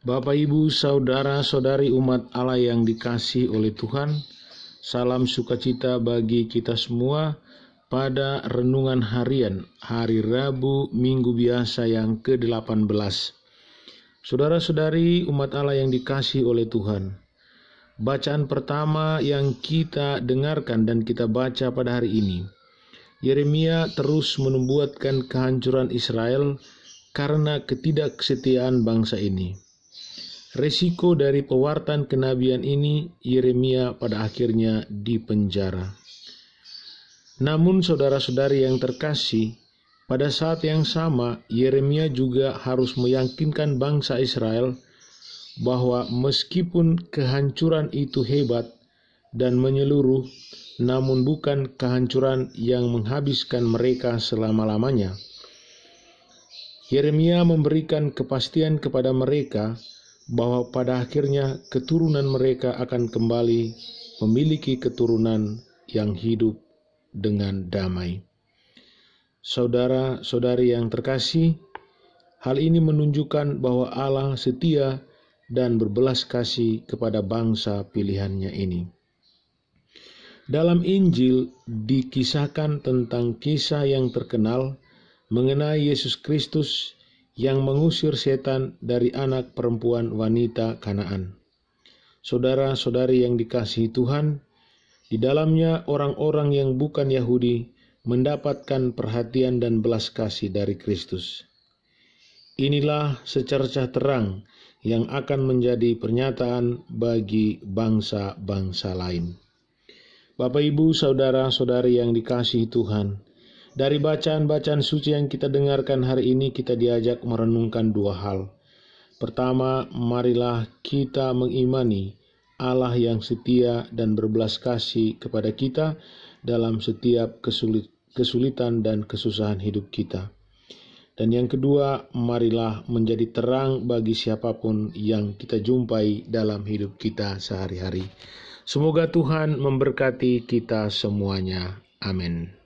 Bapak, Ibu, saudara-saudari umat Allah yang dikasih oleh Tuhan, salam sukacita bagi kita semua pada renungan harian hari Rabu Minggu biasa yang ke-18. Saudara-saudari umat Allah yang dikasih oleh Tuhan, bacaan pertama yang kita dengarkan dan kita baca pada hari ini. Yeremia terus menubuatkan kehancuran Israel karena ketidaksetiaan bangsa ini. Resiko dari pewartaan kenabian ini, Yeremia pada akhirnya dipenjara. Namun saudara-saudari yang terkasih, pada saat yang sama Yeremia juga harus meyakinkan bangsa Israel bahwa meskipun kehancuran itu hebat dan menyeluruh, namun bukan kehancuran yang menghabiskan mereka selama-lamanya. Yeremia memberikan kepastian kepada mereka bahwa pada akhirnya keturunan mereka akan kembali memiliki keturunan yang hidup dengan damai. Saudara-saudari yang terkasih, hal ini menunjukkan bahwa Allah setia dan berbelas kasih kepada bangsa pilihannya ini. Dalam Injil dikisahkan tentang kisah yang terkenal mengenai Yesus Kristus yang mengusir setan dari anak perempuan wanita Kanaan. Saudara-saudari yang dikasihi Tuhan, di dalamnya orang-orang yang bukan Yahudi mendapatkan perhatian dan belas kasih dari Kristus. Inilah secercah terang yang akan menjadi pernyataan bagi bangsa-bangsa lain. Bapak, ibu, saudara, saudari yang dikasihi Tuhan dari bacaan-bacaan suci yang kita dengarkan hari ini, kita diajak merenungkan dua hal. Pertama, marilah kita mengimani Allah yang setia dan berbelas kasih kepada kita dalam setiap kesulitan dan kesusahan hidup kita. Dan yang kedua, marilah menjadi terang bagi siapapun yang kita jumpai dalam hidup kita sehari-hari. Semoga Tuhan memberkati kita semuanya. Amin.